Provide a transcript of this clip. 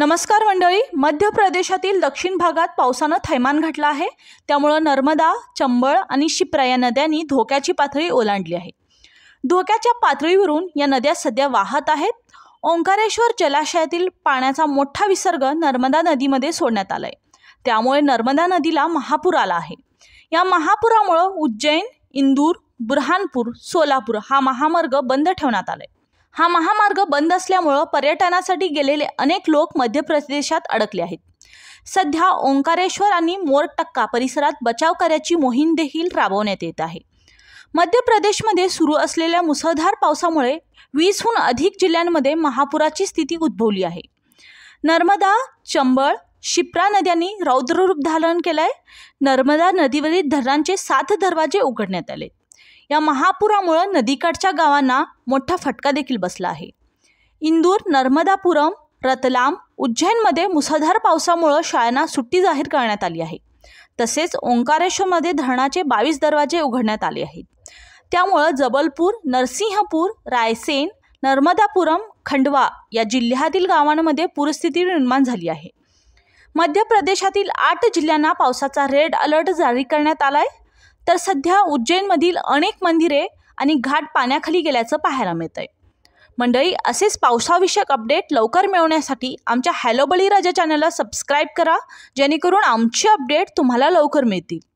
नमस्कार मंडळी मध्य प्रदेशातील दक्षिण भागात पावसानं थैमान घातलं आहे त्यामुळं नर्मदा चंबळ आणि शिप्रा या नद्यांनी धोक्याची पातळी ओलांडली आहे धोक्याच्या पातळीवरून या नद्या सध्या वाहत आहेत ओंकारेश्वर जलाशयातील पाण्याचा मोठा विसर्ग नर्मदा नदीमध्ये सोडण्यात आला त्यामुळे नर्मदा नदीला महापूर आला आहे या महापुरामुळं उज्जैन इंदूर बुरहानपूर सोलापूर हा महामार्ग बंद ठेवण्यात आला हा महामार्ग बंद असल्यामुळं पर्यटनासाठी गेलेले अनेक लोक मध्य प्रदेशात अडकले आहेत सध्या ओंकारेश्वर आणि मोरटक्का परिसरात बचाव कार्याची मोहीम देखील राबवण्यात येत आहे मध्य प्रदेशमध्ये सुरू असलेल्या मुसळधार पावसामुळे वीसहून अधिक जिल्ह्यांमध्ये महापुराची स्थिती उद्भवली आहे नर्मदा चंबळ शिप्रा नद्यांनी रौद्ररूप धारण केलं आहे नर्मदा नदीवरील धरणांचे सात दरवाजे उघडण्यात आले या महापुरामुळं नदीकाठच्या गावांना मोठा फटका देखील बसला आहे इंदूर नर्मदापुरम रतलाम उज्जैनमध्ये मुसळधार पावसामुळं शाळांना सुट्टी जाहीर करण्यात आली आहे तसेच ओंकारेश्वरमध्ये धरणाचे बावीस दरवाजे उघडण्यात आले आहेत त्यामुळं जबलपूर नरसिंहपूर रायसेन नर्मदापुरम खंडवा या जिल्ह्यातील गावांमध्ये पूरस्थिती निर्माण झाली आहे मध्य प्रदेशातील आठ जिल्ह्यांना पावसाचा रेड अलर्ट जारी करण्यात आला आहे तर सध्या उज्जैनमधील अनेक मंदिरे आणि घाट पाण्याखाली गेल्याचं पाहायला मिळत आहे मंडळी असेच पावसाविषयक अपडेट लवकर मिळवण्यासाठी आमच्या हॅलो बळीराजा चॅनलला सबस्क्राईब करा जेणेकरून आमची अपडेट तुम्हाला लवकर मिळतील